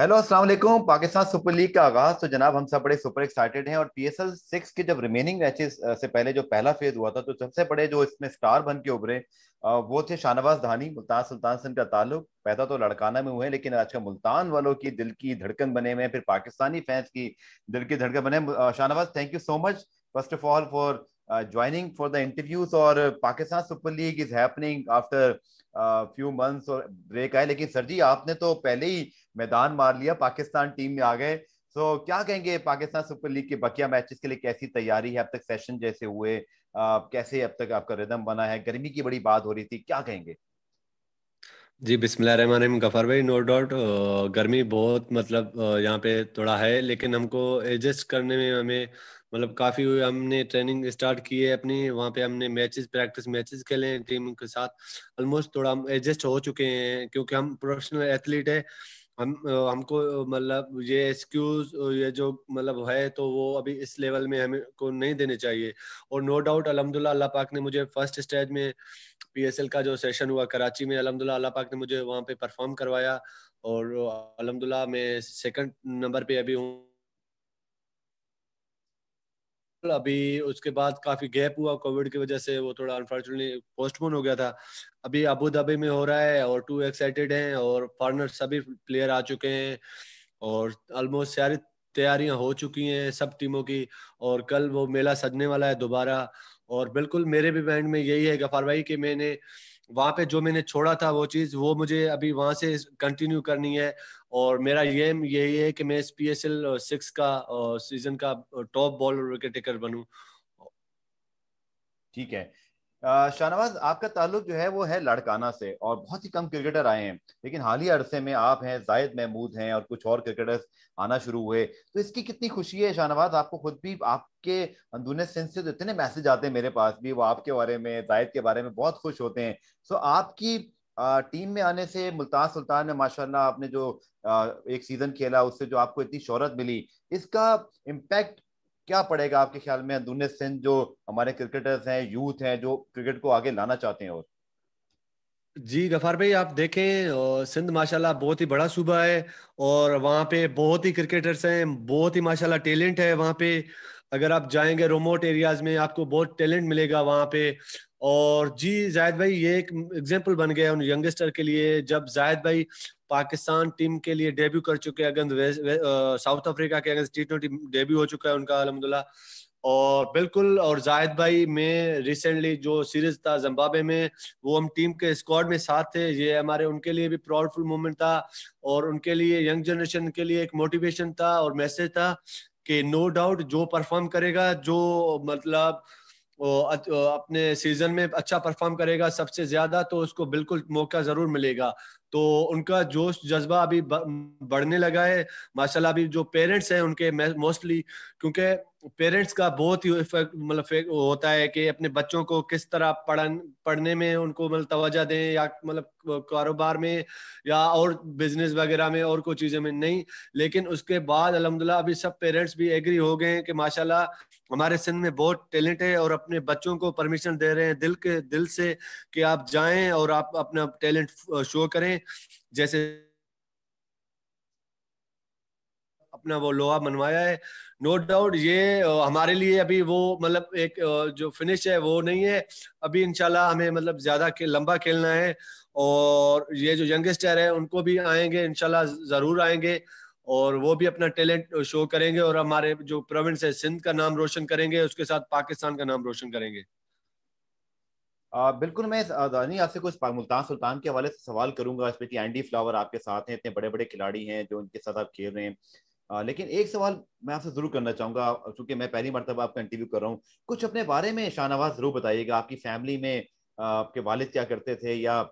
hello अस्सलाम वालेकुम Pakistan super league का आगाज तो जनाब हम सब बड़े सुपर एक्साइटेड हैं और पीएसएल सिक्स के जब रिमेनिंग मैचेस से पहले जो पहला फेज हुआ था तो सबसे बड़े जो इसमें स्टार बन के उभरे वो थे शाहनवाज धानी मुल्तान सुल्तान सिंह का ताल्लुक पैदा तो लड़काना में हुए लेकिन आजकल मुल्तान वालों की दिल की धड़कन बने हुए फिर पाकिस्तानी फैंस की दिल की धड़कन बने Shahnawaz thank you so much first of all for uh, joining for the interviews or uh, Pakistan Super League is happening after uh, few months or break आए लेकिन सर जी आपने तो पहले ही मैदान मार लिया पाकिस्तान टीम में आ गए सो क्या कहेंगे पाकिस्तान सुपर लीग के बकिया मैचेस के लिए कैसी तैयारी है अब तक सेशन जैसे हुए uh, कैसे अब तक आपका रिदम बना है गर्मी की बड़ी बात हो रही थी क्या कहेंगे जी बिस्मिल्लाह गफर भाई नो डाउट गर्मी बहुत मतलब यहाँ पे थोड़ा है लेकिन हमको एडजस्ट करने में हमें मतलब काफ़ी हमने ट्रेनिंग स्टार्ट की है अपनी वहाँ पे हमने मैचेस प्रैक्टिस मैचेस खेले हैं टीम के साथ ऑलमोस्ट थोड़ा हम एडजस्ट हो चुके हैं क्योंकि हम प्रोफेशनल एथलीट है हम हमको मतलब ये एक्सक्यूज ये जो मतलब है तो वो अभी इस लेवल में हमें को नहीं देने चाहिए और नो डाउट अलहमदुल्ला अल्लाह पाक ने मुझे फर्स्ट स्टेज में पीएसएल का जो सेशन हुआ कराची में अलहमदुल्ला अल्लाह पाक ने मुझे वहाँ पे परफॉर्म करवाया और अलहमदुल्ला मैं सेकंड नंबर पे अभी हूँ अभी उसके बाद काफ़ी गैप हुआ कोविड की वजह से वो थोड़ा अनफॉर्चुनेटली पोस्टपोन हो गया था अभी अबू धाबी में हो रहा है और टू एक्साइटेड हैं और फॉरनर सभी प्लेयर आ चुके हैं और ऑलमोस्ट सारी तैयारियां हो चुकी हैं सब टीमों की और कल वो मेला सजने वाला है दोबारा और बिल्कुल मेरे भी माइंड में यही है गफार भाई कि मैंने वहाँ पे जो मैंने छोड़ा था वो चीज़ वो मुझे अभी वहाँ से कंटिन्यू करनी है और मेरा ये यही है कि मैं S P S L six का सीजन का टॉप बॉलर विकेट टेकर बनू ठीक है शाहनवाज आपका ताल्लुक जो है वो है लड़काना से और बहुत ही कम क्रिकेटर आए हैं लेकिन हाल ही अरसे में आप हैं जायद महमूद हैं और कुछ और क्रिकेटर्स आना शुरू हुए तो इसकी कितनी खुशी है शाहनवाज आपको खुद भी आपके अंदूने सिंह से तो इतने मैसेज आते हैं मेरे पास भी वो आपके बारे में जायद के बारे में बहुत खुश होते हैं सो आपकी टीम में आने से मुल्तान सुल्तान में माशाल्लाह आपने जो एक सीजन खेला उससे जो आपको इतनी शोहरत मिली इसका इम्पैक्ट क्या पड़ेगा आपके ख्याल में अंदुन सिंह जो हमारे क्रिकेटर्स हैं यूथ हैं जो क्रिकेट को आगे लाना चाहते हैं और जी गफार भाई आप देखें सिंध माशाल्लाह बहुत ही बड़ा सूबा है और वहाँ पे बहुत ही क्रिकेटर्स हैं बहुत ही माशाल्लाह टैलेंट है वहाँ पे अगर आप जाएंगे रिमोट एरियाज में आपको बहुत टैलेंट मिलेगा वहाँ पे और जी जायद भाई ये एक एग्जाम्पल बन गया उन यंगस्टर के लिए जब जायद भाई पाकिस्तान टीम के लिए डेब्यू कर चुके हैं अगेंस्ट साउथ अफ्रीका के अगेंस्ट टी ट्वेंटी डेब्यू हो चुका है उनका अलहमदुल्ला और बिल्कुल और जायद भाई में रिसेंटली जो सीरीज था जम्बाबे में वो हम टीम के स्क्वाड में साथ थे ये हमारे उनके लिए भी प्राउडफुल मोमेंट था और उनके लिए यंग जनरेशन के लिए एक मोटिवेशन था और मैसेज था कि नो डाउट जो परफॉर्म करेगा जो मतलब वो अपने सीजन में अच्छा परफॉर्म करेगा सबसे ज्यादा तो उसको बिल्कुल मौका जरूर मिलेगा तो उनका जोश जज्बा अभी बढ़ने लगा है माशाल्लाह अभी जो पेरेंट्स हैं उनके मोस्टली क्योंकि पेरेंट्स का बहुत ही मतलब होता है कि अपने बच्चों को किस तरह पढ़न पढ़ने में उनको मतलब तोजह दें या मतलब कारोबार में या और बिजनेस वगैरह में और कोई चीज़ों में नहीं लेकिन उसके बाद अलहमदिल्ला अभी सब पेरेंट्स भी एग्री हो गए हैं कि माशाल्लाह हमारे सिंध में बहुत टैलेंट है और अपने बच्चों को परमिशन दे रहे हैं दिल के दिल से कि आप जाएं और आप अपना टैलेंट शो करें जैसे अपना वो लोहा मनवाया है नो no डाउट ये हमारे लिए अभी वो मतलब एक जो फिनिश है वो नहीं है अभी इनशाला हमें मतलब ज्यादा के, लंबा खेलना है और ये जो यंगस्टर है उनको भी आएंगे इनशाला जरूर आएंगे और वो भी अपना टैलेंट शो करेंगे और हमारे जो प्रोविंस है सिंध का नाम रोशन करेंगे उसके साथ पाकिस्तान का नाम रोशन करेंगे आ, बिल्कुल मैं दानी आपसे कुछ मुल्तान सुल्तान के हवाले से सवाल करूंगा स्पेशली एंडी फ्लावर आपके साथ हैं इतने बड़े बड़े खिलाड़ी हैं जो उनके साथ आप खेल रहे हैं आ, लेकिन एक सवाल मैं आपसे जरूर करना चाहूंगा क्योंकि मैं पहली मरतब आपका इंटरव्यू कर रहा हूँ कुछ अपने बारे में शाहनवाज जरूर बताइएगा आपकी फैमिली में आपके वालिद क्या करते थे या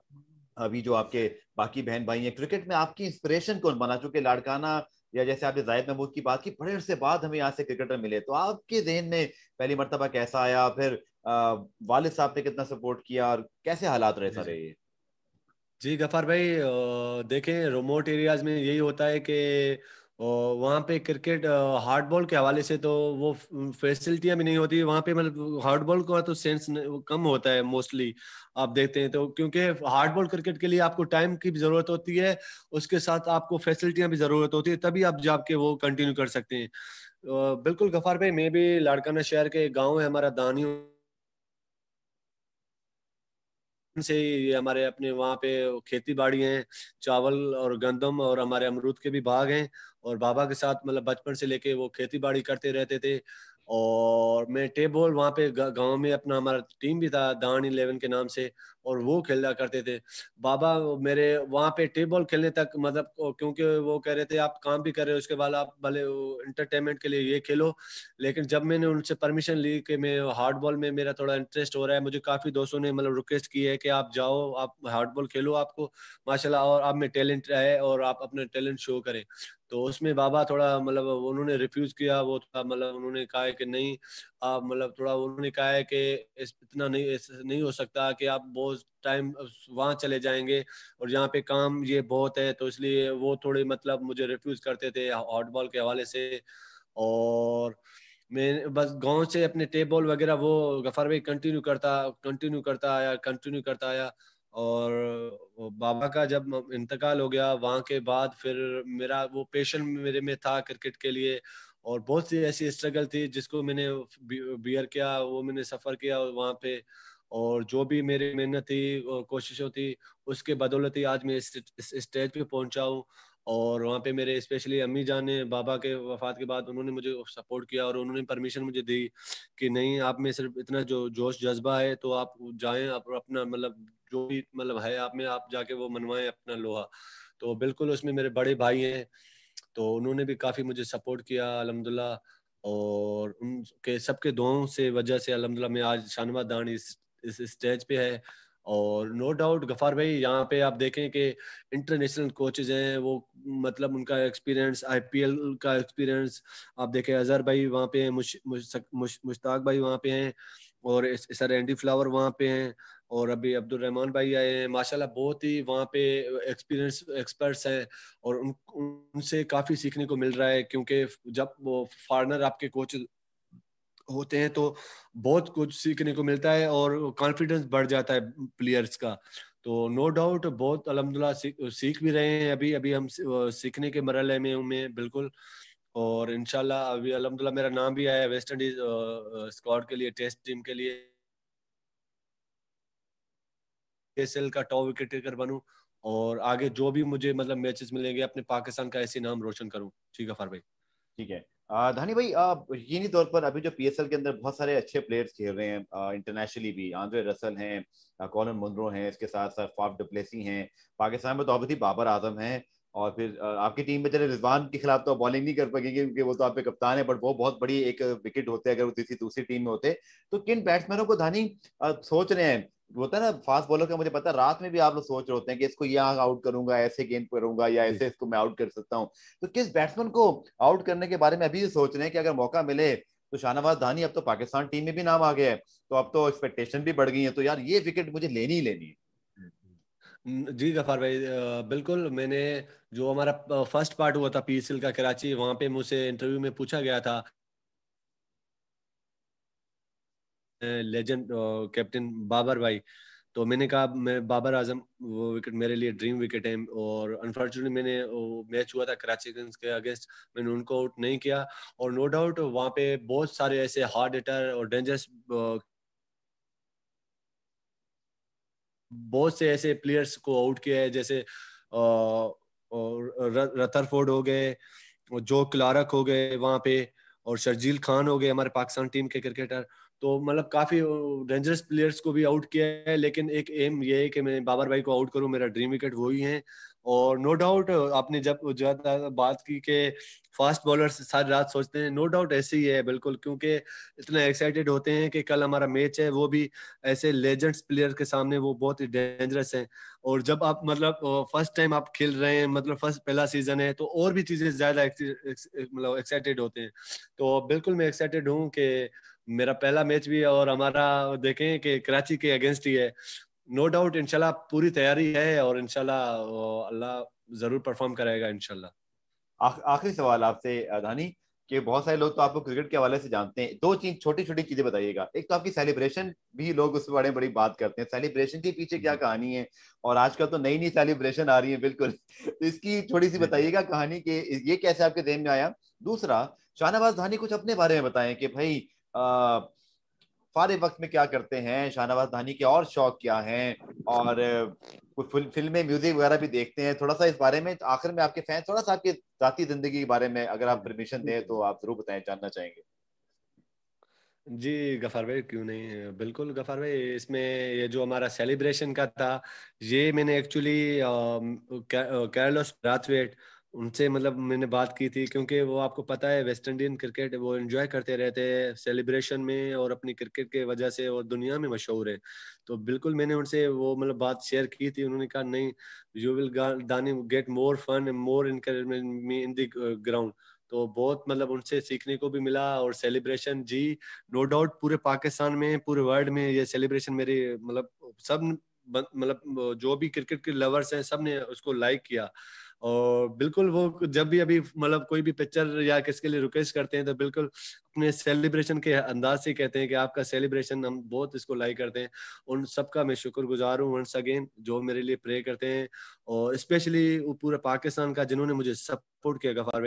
अभी जो आपके बाकी बहन भाई हैं क्रिकेट में आपकी इंस्पिरेशन कौन बना चूंकि लाड़काना या जैसे आपने जायद महमूद की बात की बड़े से बाद हमें यहाँ से क्रिकेटर मिले तो आपके जहन में पहली मरतबा कैसा आया फिर वालिद साहब ने कितना सपोर्ट किया और कैसे हालात रहे सारे ये जी गफार भाई देखें रिमोट एरियाज में यही होता है कि और वहाँ पे क्रिकेट हार्ड बॉल के हवाले से तो वो फैसिलिटियाँ भी नहीं होती वहाँ पे मतलब हार्ड बॉल का तो सेंस कम होता है मोस्टली आप देखते हैं तो क्योंकि हार्ड बॉल क्रिकेट के लिए आपको टाइम की भी ज़रूरत होती है उसके साथ आपको फैसिलिटियाँ भी ज़रूरत होती है तभी आप जाके वो कंटिन्यू कर सकते हैं बिल्कुल गफार भाई मैं भी लाड़काना शहर के गाँव है हमारा दानियों से ही हमारे अपने वहाँ पे खेती बाड़ी है चावल और गंदम और हमारे अमरूद के भी बाग हैं और बाबा के साथ मतलब बचपन से लेके वो खेती बाड़ी करते रहते थे और मैं टेबल वहाँ पे गांव में अपना हमारा टीम भी था दान इलेवन के नाम से और वो खेला करते थे बाबा मेरे वहाँ पे टेबल खेलने तक मतलब क्योंकि वो कह रहे थे आप काम भी कर रहे हो उसके बाद आप भले इंटरटेनमेंट के लिए ये खेलो लेकिन जब मैंने उनसे परमिशन ली कि मैं हार्ड बॉल में मेरा थोड़ा इंटरेस्ट हो रहा है मुझे काफ़ी दोस्तों ने मतलब रिक्वेस्ट की है कि आप जाओ आप हार्ड बॉल खेलो आपको माशाला और आप में टैलेंट है और आप अपना टैलेंट शो करें तो उसमें बाबा थोड़ा मतलब उन्होंने रिफ्यूज किया वो थोड़ा मतलब उन्होंने कहा कि नहीं आप मतलब थोड़ा उन्होंने कहा है कि इस इतना नहीं इस नहीं हो सकता कि आप बहुत टाइम वहाँ चले जाएंगे और यहाँ पे काम ये बहुत है तो इसलिए वो थोड़े मतलब मुझे रिफ्यूज करते थे हॉट बॉल के हवाले से और मैं बस गांव से अपने टेप बॉल वगैरह वो गफर भाई कंटिन्यू करता कंटिन्यू करता आया कंटिन्यू करता आया और बाबा का जब इंतकाल हो गया वहाँ के बाद फिर मेरा वो पेशन मेरे में था क्रिकेट के लिए और बहुत सी ऐसी स्ट्रगल थी जिसको मैंने बियर किया वो मैंने सफ़र किया वहाँ पे और जो भी मेरी मेहनत थी और कोशिशों थी उसके बदौलत ही आज मैं इस, इस स्टेज पे पहुँचा हूँ और वहाँ पे मेरे स्पेशली अम्मी जान ने बाबा के वफात के बाद उन्होंने मुझे सपोर्ट किया और उन्होंने परमिशन मुझे दी कि नहीं आप में सिर्फ इतना जो जोश जज्बा है तो आप जाएं आप अपना मतलब जो भी मतलब है आप में आप जाके वो मनवाएं अपना लोहा तो बिल्कुल उसमें मेरे बड़े भाई हैं तो उन्होंने भी काफ़ी मुझे सपोर्ट किया अलहमदुल्ला और उनके सबके दुआओं से वजह से अलहमदुल्ला मैं आज शानवा दान इस इस स्टेज पे है और नो डाउट गफार भाई यहाँ पे आप देखें कि इंटरनेशनल कोचेज हैं वो मतलब उनका एक्सपीरियंस आईपीएल का एक्सपीरियंस आप देखें अजहर भाई वहाँ पे हैं मुश्ताक भाई वहाँ पे हैं और सर एंडी फ्लावर वहाँ पे हैं और अभी अब्दुल रहमान भाई आए हैं माशाल्लाह बहुत ही वहाँ पे एक्सपीरियंस एक्सपर्ट्स हैं और उन उनसे काफ़ी सीखने को मिल रहा है क्योंकि जब वो फॉरनर आपके कोच होते हैं तो बहुत कुछ सीखने को मिलता है और कॉन्फिडेंस बढ़ जाता है प्लेयर्स का तो नो डाउट बहुत अलहमदिल्ला सीख, भी रहे हैं अभी अभी हम सीखने के मरल में बिल्कुल और इनशाला अभी अलहमदिल्ला मेरा नाम भी आया वेस्ट इंडीज स्क्वाड के लिए टेस्ट टीम के लिए एसएल का टॉप विकेट टेकर बनूं और आगे जो भी मुझे मतलब मैचेस मिलेंगे अपने पाकिस्तान का ऐसे नाम रोशन करूं ठीक है फार भाई ठीक है धानी भाई यही तौर पर अभी जो पीएसएल के अंदर बहुत सारे अच्छे प्लेयर्स खेल रहे हैं इंटरनेशनली भी आंद्रे रसल हैं कॉलन मुंद्रो हैं इसके साथ साथ फाफ डुप्लेसी हैं पाकिस्तान में तो अभी बाबर आजम हैं और फिर आपकी टीम में चले रिजवान के खिलाफ तो बॉलिंग नहीं कर पाएंगे क्योंकि वो तो आपके कप्तान है बट वो बहुत बड़ी एक विकेट होते हैं अगर वो किसी दूसरी टीम में होते तो किन बैट्समैनों को धानी सोच रहे हैं होता है ना फास्ट बॉलर का मुझे पता है रात में भी आप लोग सोच रहे होते हैं कि इसको यहाँ आउट करूंगा ऐसे गेंद करूंगा या ऐसे इसको मैं आउट कर सकता हूँ तो किस बैट्समैन को आउट करने के बारे में अभी सोच रहे हैं कि अगर मौका मिले तो शाहनवाज धानी अब तो पाकिस्तान टीम में भी नाम आ गया है तो अब तो एक्सपेक्टेशन भी बढ़ गई है तो यार ये विकेट मुझे लेनी ही लेनी है हम्म, जी गफार भाई बिल्कुल मैंने जो हमारा फर्स्ट पार्ट हुआ था पीएसएल का कराची वहाँ पे मुझसे इंटरव्यू में पूछा गया था लेजेंड कैप्टन बाबर भाई तो मैंने कहा मैं बाबर आजम वो विकेट मेरे लिए ड्रीम विकेट है और अनफॉर्चुनेटली मैंने मैच हुआ था कराची के अगेंस्ट मैंने उनको आउट नहीं किया और नो डाउट वहाँ पे बहुत सारे ऐसे हार्ड हिटर और डेंजरस बहुत से ऐसे प्लेयर्स को आउट किया है जैसे रथरफोर्ड हो गए जो क्लारक हो गए वहां पे और शर्जील खान हो गए हमारे पाकिस्तान टीम के क्रिकेटर तो मतलब काफी डेंजरस प्लेयर्स को भी आउट किया है लेकिन एक एम ये है कि मैं बाबर भाई को आउट करूं मेरा ड्रीम विकेट वही है और नो डाउट आपने जब ज्यादा बात की कि फास्ट बॉलर सारी रात सोचते हैं नो डाउट ऐसे ही है बिल्कुल क्योंकि इतने एक्साइटेड होते हैं कि कल हमारा मैच है वो भी ऐसे लेजेंड्स प्लेयर के सामने वो बहुत ही डेंजरस हैं और जब आप मतलब फर्स्ट टाइम आप खेल रहे हैं मतलब फर्स्ट पहला सीजन है तो और भी चीजें ज्यादा मतलब एक्साइटेड होते हैं तो बिल्कुल मैं एक्साइटेड हूँ कि मेरा पहला मैच भी है और हमारा देखें कि कराची के अगेंस्ट ही है नो डाउट इनशाला पूरी तैयारी है और इनशाला अल्लाह जरूर परफॉर्म करेगा इनशाला आखिरी सवाल आपसे धानी कि बहुत सारे लोग तो आपको क्रिकेट के हवाले से जानते हैं दो चीज छोटी छोटी चीजें बताइएगा एक तो आपकी सेलिब्रेशन भी लोग उस बारे में बड़ी बात करते हैं सेलिब्रेशन के पीछे क्या कहानी है और आजकल तो नई नई सेलिब्रेशन आ रही है बिल्कुल तो इसकी थोड़ी सी बताइएगा कहानी के ये कैसे आपके देन में आया दूसरा शाहनवाज धानी कुछ अपने बारे में बताएं कि भाई फारे वक्त में क्या करते हैं शाहनवाज धानी के और शौक क्या हैं और कोई फिल्में म्यूजिक वगैरह भी देखते हैं थोड़ा सा इस बारे में आखिर में आपके फैन थोड़ा सा आपके जाती जिंदगी के बारे में अगर आप परमिशन दें तो आप जरूर बताएं जानना चाहेंगे जी गफार भाई क्यों नहीं बिल्कुल गफार भाई इसमें ये जो हमारा सेलिब्रेशन का था ये मैंने एक्चुअली कैरलोस ब्राथवेट uh, उनसे मतलब मैंने बात की थी क्योंकि वो आपको पता है वेस्ट इंडियन क्रिकेट वो एंजॉय करते रहते हैं सेलिब्रेशन में और अपनी क्रिकेट के वजह से और दुनिया में मशहूर है तो बिल्कुल मैंने उनसे वो मतलब बात शेयर की थी उन्होंने कहा नहीं यू विल दानी get more fun more encouragement me in the ground तो बहुत मतलब उनसे सीखने को भी मिला और सेलिब्रेशन जी नो डाउट पूरे पाकिस्तान में पूरे वर्ल्ड में ये सेलिब्रेशन मेरे मतलब सब मतलब जो भी क्रिकेट के लवर्स हैं सब ने उसको लाइक किया और बिल्कुल वो जब भी अभी मतलब कोई भी पिक्चर या किसके लिए रिक्वेस्ट करते हैं तो बिल्कुल अपने सेलिब्रेशन के अंदाज से कहते हैं कि आपका सेलिब्रेशन हम बहुत इसको लाइक करते हैं उन सबका मैं शुक्र गुजार हूँ वंस अगेन जो मेरे लिए प्रे करते हैं और स्पेशली पूरा पाकिस्तान का जिन्होंने मुझे सपोर्ट किया गफार